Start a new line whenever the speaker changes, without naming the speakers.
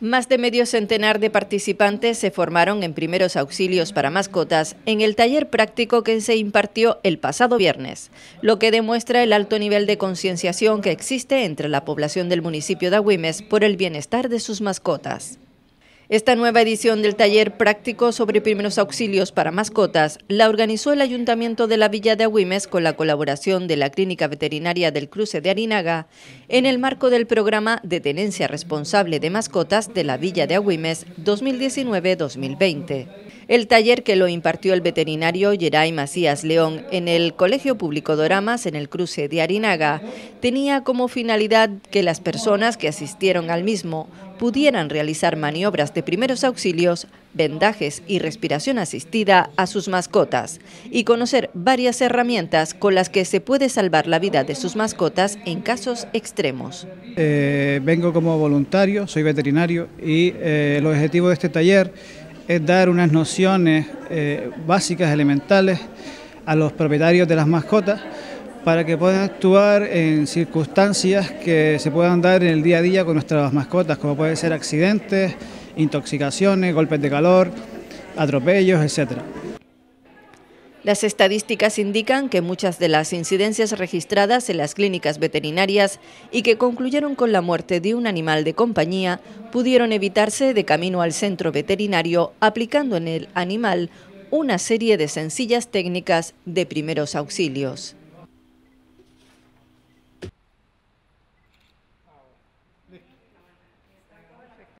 Más de medio centenar de participantes se formaron en primeros auxilios para mascotas en el taller práctico que se impartió el pasado viernes, lo que demuestra el alto nivel de concienciación que existe entre la población del municipio de Agüimes por el bienestar de sus mascotas. Esta nueva edición del taller práctico sobre primeros auxilios para mascotas la organizó el Ayuntamiento de la Villa de Agüimes con la colaboración de la Clínica Veterinaria del Cruce de Arinaga en el marco del programa de tenencia responsable de mascotas de la Villa de Agüimes 2019-2020. El taller que lo impartió el veterinario Geray Macías León en el Colegio Público Doramas, en el cruce de Arinaga, tenía como finalidad que las personas que asistieron al mismo pudieran realizar maniobras de primeros auxilios, vendajes y respiración asistida a sus mascotas y conocer varias herramientas con las que se puede salvar la vida de sus mascotas en casos extremos.
Eh, vengo como voluntario, soy veterinario y eh, el objetivo de este taller es dar unas nociones eh, básicas, elementales, a los propietarios de las mascotas para que puedan actuar en circunstancias que se puedan dar en el día a día con nuestras mascotas, como pueden ser accidentes, intoxicaciones, golpes de calor, atropellos, etcétera.
Las estadísticas indican que muchas de las incidencias registradas en las clínicas veterinarias y que concluyeron con la muerte de un animal de compañía pudieron evitarse de camino al centro veterinario aplicando en el animal una serie de sencillas técnicas de primeros auxilios.